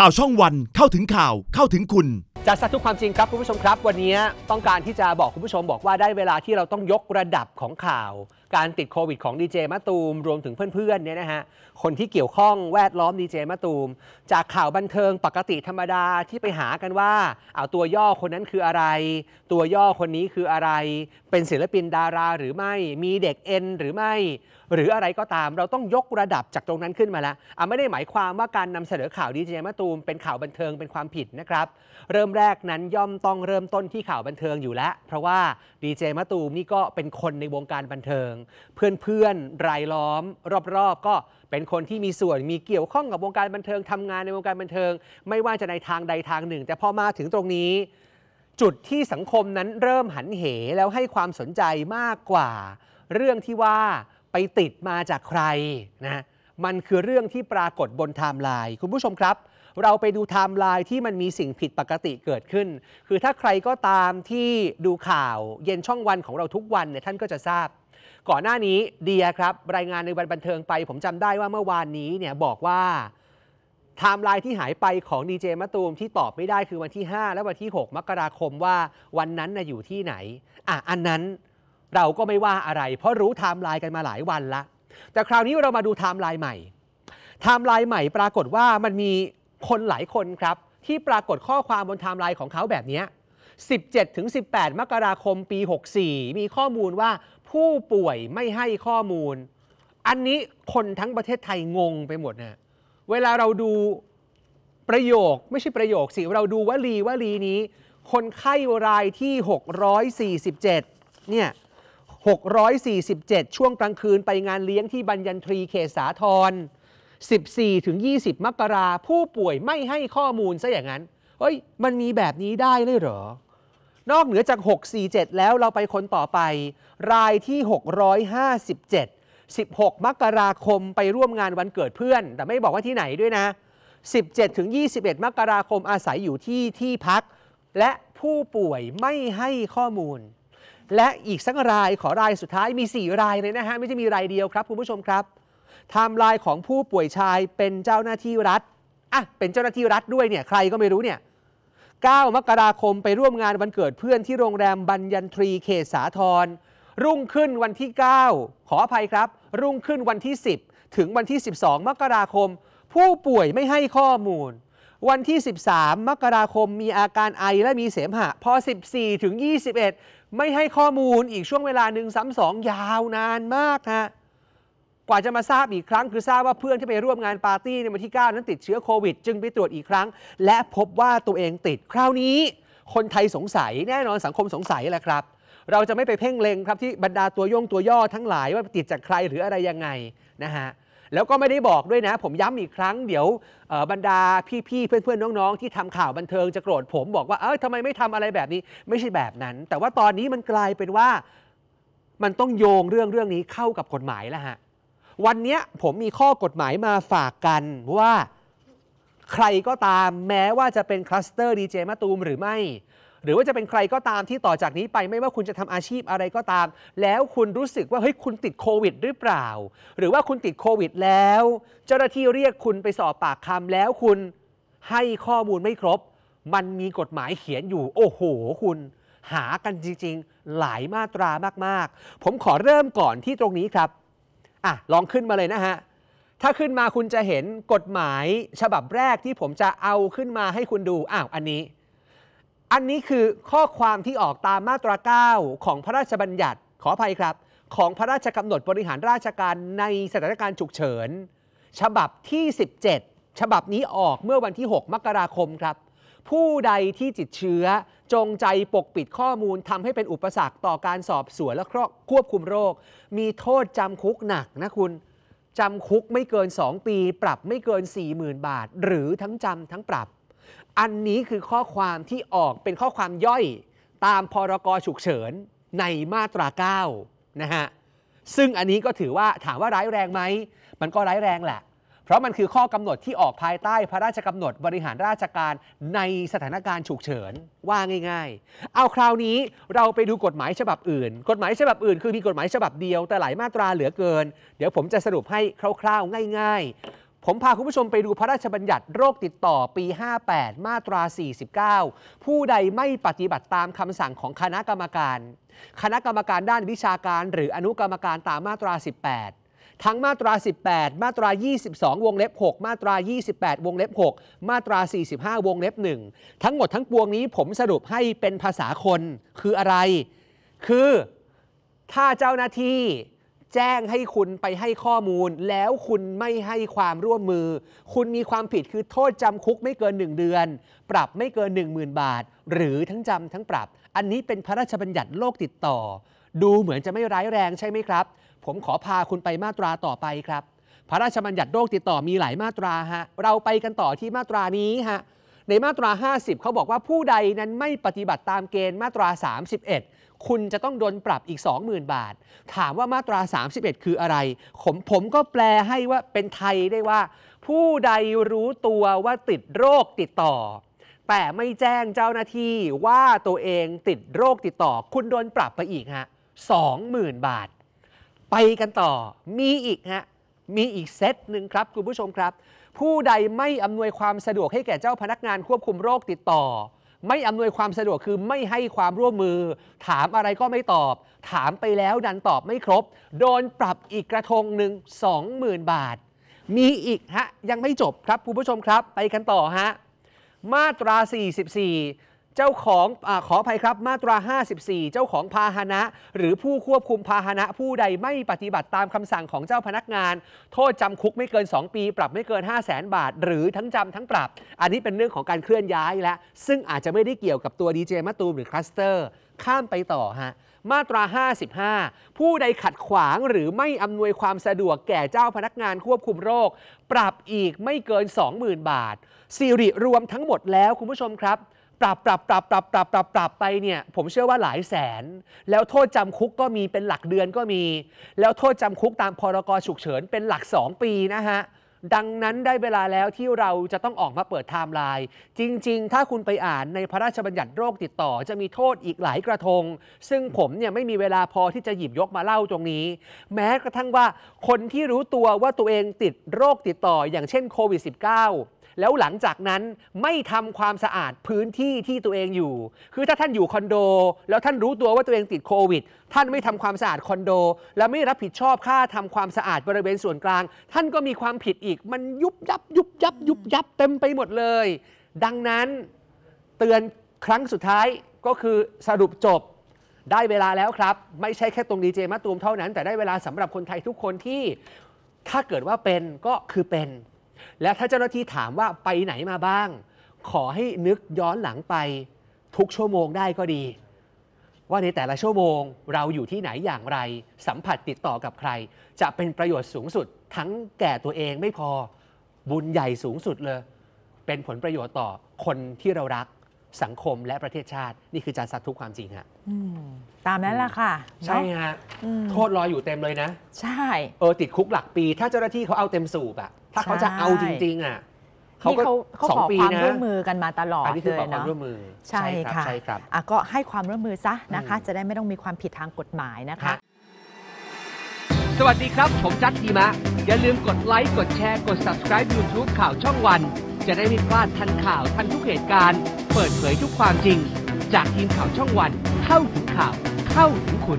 ข่าวช่องวันเข้าถึงข่าวเข้าถึงคุณจากสัตว์ทุกความจริงครับคุณผู้ชมครับวันนี้ต้องการที่จะบอกคุณผู้ชมบอกว่าได้เวลาที่เราต้องยกระดับของข่าวการติดโควิดของดีเจมะตูมรวมถึงเพื่อนๆเนี่ยนะฮะคนที่เกี่ยวข้องแวดล้อมดีเจมะตูมจากข่าวบันเทิงปกติธรรมดาที่ไปหากันว่า เอาตัวย่อคนนั้นคืออะไร ตัวย่อคนนี้คืออะไร เป็นศิลปินดาราหรือไม่มีเด็กเอ็นหรือไม่หรืออะไรก็ตามเราต้องยกระดับจากตรงนั้นขึ้นมาแล้วไม่ได้หมายความว่าการนำเสนอข่าวดีเจมะตูมเป็นข่าวบันเทิงเป็นความผิดนะครับ เริ่มแรกนั้นย่อมต้องเริ่มต้นที่ข่าวบันเทิงอยู่แล้ว เพราะว่าดีเจมะตูมนี่ก็เป็นคนในวงการบันเทิง เพื่อนๆรายล้อม รอบๆ ก็เป็นคนที่มีส่วนมีเกี่ยวข้องกับวงการบันเทิงทำงานในวงการบันเทิง ไม่ว่าจะในทางใดทางหนึ่งแต่พอมาถึงตรงนี้ จุดที่สังคมนั้นเริ่มหันเหแล้วให้ความสนใจมากกว่า เรื่องที่ว่าไปติดมาจากใครนะ มันคือเรื่องที่ปรากฏบนไทม์ไลน์คุณผู้ชมครับ เราไปดูไทม์ไลน์ที่มันมีสิ่งผิดปกติเกิดขึ้น คือถ้าใครก็ตามที่ดูข่าวเย็นช่องวันของเราทุกวันเนี่ยท่านก็จะทราบ ก่อนหน้านี้เดียครับ รายงานในวันบันเทิงไป ผมจำได้ว่าเมื่อวานนี้เนี่ยบอกว่าไทม์ไลน์ที่หายไปของดีเจมะตูม ที่ตอบไม่ได้คือวันที่ 5 และวันที่ 6 มกราคมว่าวันนั้นน่ะอยู่ที่ไหนอ่ะอันนั้นเราก็ไม่ว่าอะไรเพราะรู้ไทม์ไลน์กันมาหลายวันละ แต่คราวนี้เรามาดูไทม์ไลน์ใหม่ไทม์ไลน์ใหม่ปรากฏว่ามันมีคนหลายคนครับ ที่ปรากฏข้อความบนไทม์ไลน์ของเขาแบบนี้ 17ถึง18 มกราคมปี 64 มีข้อมูลว่าผู้ป่วยไม่ให้ข้อมูล อันนี้คนทั้งประเทศไทยงงไปหมดนะเวลาเราดูประโยคไม่ใช่ประโยคสิเราดูวลีวลีนี้คนไข้รายที่ 647 เนี่ย647 ช่วงกลางคืนไปงานเลี้ยงที่บรรยันทรีเขตสาทร 14ถึง20 มกราผู้ป่วยไม่ให้ข้อมูลซะอย่างนั้น เฮ้ย มันมีแบบนี้ได้เลยเหรอ นอกเหนือจาก 647 แล้วเราไปคนต่อไป รายที่ 657 16 มกราคมไปร่วมงานวันเกิดเพื่อน แต่ไม่บอกว่าที่ไหนด้วยนะ 17ถึง21 มกราคมอาศัยอยู่ที่ที่พัก และผู้ป่วยไม่ให้ข้อมูลและอีกสักราย ขอรายสุดท้ายมี 4 รายเลยนะฮะไม่ใช่มีรายเดียวครับคุณผู้ชมครับไทม์ไลน์ของผู้ป่วยชายเป็นเจ้าหน้าที่รัฐอ่ะ เป็นเจ้าหน้าที่รัฐด้วยเนี่ยใครก็ไม่รู้เนี่ย9มกราคมไปร่วมงานวันเกิดเพื่อนที่โรงแรมบัญญันทรีเขตสาทรรุ่งขึ้นวันที่ 9ขออภัยครับ รุ่งขึ้นวันที่ 10 ถึงวันที่ 12 มกราคม ผู้ป่วยไม่ให้ข้อมูล วันที่ 13 มกราคมมีอาการไอและมีเสมหะพอ14ถึง21ไม่ให้ข้อมูลอีกช่วงเวลาหนึ่งซ้ำสองยาวนานมากฮะกว่าจะมาทราบอีกครั้ง คือทราบว่าเพื่อนที่ไปร่วมงานปาร์ตี้ในวันที่ 9 นั้นติดเชื้อโควิด จึงไปตรวจอีกครั้ง และพบว่าตัวเองติดคราวนี้ คนไทยสงสัย แน่นอนสังคมสงสัยแหละครับ เราจะไม่ไปเพ่งเล็งครับที่บรรดาตัวย่งตัวย่อทั้งหลายว่าติดจากใครหรืออะไรยังไงนะฮะแล้วก็ไม่ได้บอกด้วยนะ ผมย้ำอีกครั้งเดี๋ยวบรรดาพี่ ๆ เพื่อน ๆ น้อง ๆ ที่ทำข่าวบันเทิงจะโกรธผมบอกว่าเอ้ยทำไมไม่ทำอะไรแบบนี้ ไม่ใช่แบบนั้น แต่ว่าตอนนี้มันกลายเป็นว่า มันต้องโยงเรื่องเรื่องนี้เข้ากับกฎหมายแล้วฮะ วันนี้ผมมีข้อกฎหมายมาฝากกันว่าใครก็ตามแม้ว่าจะเป็นคลัสเตอร์ดีเจมะตูมหรือไม่หรือว่าจะเป็นใครก็ตามที่ต่อจากนี้ไปไม่ว่าคุณจะทำอาชีพอะไรก็ตาม แล้วคุณรู้สึกว่าเฮ้ยคุณติดโควิดหรือเปล่า หรือว่าคุณติดโควิดแล้ว เจ้าหน้าที่เรียกคุณไปสอบปากคำแล้วคุณให้ข้อมูลไม่ครบ มันมีกฎหมายเขียนอยู่ โอ้โห คุณหากันจริงๆหลายมาตรามากๆ ผมขอเริ่มก่อนที่ตรงนี้ครับอ่ะลองขึ้นมาเลยนะฮะถ้าขึ้นมาคุณจะเห็นกฎหมายฉบับแรกที่ผมจะเอาขึ้นมาให้คุณดูอ้าวอันนี้อันนี้คือข้อความที่ออกตามมาตรา 9 ของพระราชบัญญัติขออภัยครับ ของพระราชกำหนดบริหารราชการในสถานการณ์ฉุกเฉิน ฉบับที่ 17 ฉบับนี้ออกเมื่อวันที่ 6 มกราคมครับ ผู้ใดที่ติดเชื้อจงใจปกปิดข้อมูลทำให้เป็นอุปสรรคต่อการสอบสวนและควบคุมโรค มีโทษจำคุกหนักนะคุณจำคุกไม่เกิน 2 ปีปรับ ไม่เกิน40,000บาทหรือทั้งจำทั้งปรับอันนี้คือข้อความที่ออกเป็นข้อความย่อยตามพรกฉุกเฉินในมาตรา9นะฮะซึ่งอันนี้ก็ถือว่าถามว่าร้ายแรงไหม มันก็ร้ายแรงแหละ เพราะมันคือข้อกำหนดที่ออกภายใต้พระราชกำหนดบริหารราชการในสถานการณ์ฉุกเฉินว่าง่าย ๆ เอาคราวนี้เราไปดูกฎหมายฉบับอื่น กฎหมายฉบับอื่น คือมีกฎหมายฉบับเดียว แต่หลายมาตราเหลือเกิน เดี๋ยวผมจะสรุปให้คร่าวๆง่าย ๆผมพาคุณผู้ชมไปดูพระราชบัญญัติโรคติดต่อปี 58 มาตรา 49 ผู้ใดไม่ปฏิบัติตามคำสั่งของคณะกรรมการ คณะกรรมการด้านวิชาการ หรืออนุกรรมการตามมาตรา 18 ทั้งมาตรา 18 มาตรา 22 วงเล็บ 6 มาตรา 28 วงเล็บ 6 มาตรา 45 วงเล็บ 1 ทั้งหมดทั้งปวงนี้ผมสรุปให้เป็นภาษาคนคืออะไร คือถ้าเจ้าหน้าที่แจ้งให้คุณไปให้ข้อมูล แล้วคุณไม่ให้ความร่วมมือ คุณมีความผิดคือโทษจำคุกไม่เกิน 1 เดือน ปรับไม่เกิน 10,000 บาท หรือทั้งจำ ทั้งปรับ อันนี้เป็นพระราชบัญญัติโรคติดต่อ ดูเหมือนจะไม่ร้ายแรงใช่ไหมครับ ผมขอพาคุณไปมาตราต่อไปครับ พระราชบัญญัติโรคติดต่อมีหลายมาตราฮะเราไปกันต่อที่มาตรานี้ฮะในมาตรา 50 เขาบอกว่าผู้ใดนั้นไม่ปฏิบัติตามเกณฑ์มาตรา 31 คุณจะต้องโดนปรับอีก 20,000 บาท ถามว่ามาตรา 31 คืออะไร ผมผมก็แปลให้ว่าเป็นไทยได้ว่า ผู้ใดรู้ตัวว่าติดโรคติดต่อ แต่ไม่แจ้งเจ้าหน้าที่ว่าตัวเองติดโรคติดต่อ คุณโดนปรับไปอีกฮะ 20,000 บาท ไปกันต่อมีอีกฮะมีอีกเซตหนึ่งครับคุณผู้ชมครับผู้ใดไม่อำนวยความสะดวกให้แก่เจ้าพนักงานควบคุมโรคติดต่อ ไม่อำนวยความสะดวกคือไม่ให้ความร่วมมือ ถามอะไรก็ไม่ตอบ ถามไปแล้วดันตอบไม่ครบ โดนปรับอีกกระทงหนึ่ง20,000 บาท มีอีกฮะยังไม่จบครับคุณผู้ชมครับ ไปกันต่อฮะ มาตรา 44เจ้าของอขออภัยครับ มาตรา 54 เจ้าของพาหนะ หรือผู้ควบคุมพาหนะ ผู้ใดไม่ปฏิบัติตามคำสั่งของเจ้าพนักงาน โทษจำคุกไม่เกิน 2 ปี ปรับไม่เกิน 5 0 0แสนบาท หรือทั้งจำทั้งปรับ อันนี้เป็นเรื่องของการเคลื่อนย้ายและซึ่งอาจจะไม่ได้เกี่ยวกับตัวดีเจมาตูมหรือคลัสเตอร์ข้ามไปต่อฮะมาตรา 55 ผู้ใดขัดขวางหรือไม่อำนวยความสะดวกแก่เจ้าพนักงานควบคุมโรค ปรับอีกไม่เกิน 20,000 บาทสิริรวมทั้งหมดแล้วคุณผู้ชมครับปรับปรับปรับปรับปรับปรับปรับไปเนี่ย ผมเชื่อว่าหลายแสน แล้วโทษจำคุกก็มีเป็นหลักเดือนก็มี แล้วโทษจำคุกตามพรกฉุกเฉินเป็นหลัก 2 ปีนะฮะ ดังนั้นได้เวลาแล้วที่เราจะต้องออกมาเปิดไทม์ไลน์จริงๆ ถ้าคุณไปอ่านในพระราชบัญญัติโรคติดต่อจะมีโทษอีกหลายกระทง ซึ่งผมเนี่ยไม่มีเวลาพอที่จะหยิบยกมาเล่าตรงนี้ แม้กระทั่งว่าคนที่รู้ตัวว่าตัวเองติดโรคติดต่อ อย่างเช่นโควิด -19 แล้วหลังจากนั้นไม่ทำความสะอาดพื้นที่ที่ตัวเองอยู่ คือถ้าท่านอยู่คอนโดแล้วท่านรู้ตัวว่าตัวเองติดโควิดท่านไม่ทำความสะอาดคอนโด และไม่รับผิดชอบค่าทำความสะอาดบริเวณส่วนกลาง ท่านก็มีความผิดอีกมันยุบยับยุบยับ ยุบยับเต็มไปหมดเลย ดังนั้นเตือนครั้งสุดท้ายก็คือสรุปจบได้เวลาแล้วครับ ไม่ใช่แค่ตรงดีเจมะตูมเท่านั้นแต่ได้เวลาสำหรับคนไทยทุกคนที่ถ้าเกิดว่าเป็นก็คือเป็นและถ้าเจ้าหน้าที่ถามว่าไปไหนมาบ้าง ขอให้นึกย้อนหลังไปทุกชั่วโมงได้ก็ดี ว่าในแต่ละชั่วโมงเราอยู่ที่ไหนอย่างไรสัมผัสติดต่อกับใคร จะเป็นประโยชน์สูงสุดทั้งแก่ตัวเองไม่พอบุญใหญ่สูงสุดเลย เป็นผลประโยชน์ต่อคนที่เรารักสังคมและประเทศชาตินี่คือจารสัตว์ทุกความจริงฮะตามนั้นแหละค่ะใช่ฮะโทษรออยู่เต็มเลยนะ ใช่เออติดคุกหลักปี ถ้าเจ้าหน้าที่เขาเอาเต็มสูบอะถ้าเขาจะเอาจริงๆอ่ะเขาก็สองปีนะความร่วมมือกันมาตลอดเลยเนาะใช่ค่ะใช่ครับก็ให้ความร่วมมือซะนะคะ จะได้ไม่ต้องมีความผิดทางกฎหมายนะคะ สวัสดีครับ ผมจัดดีมะ อย่าลืมกดไลค์กดแชร์กด subscribe YouTube ข่าวช่องวัน จะได้ไม่พลาดทันข่าวทันทุกเหตุการณ์ เปิดเผยทุกความจริง จากทีมข่าวช่องวันเข้าถึงข่าวเข้าถึงคุณ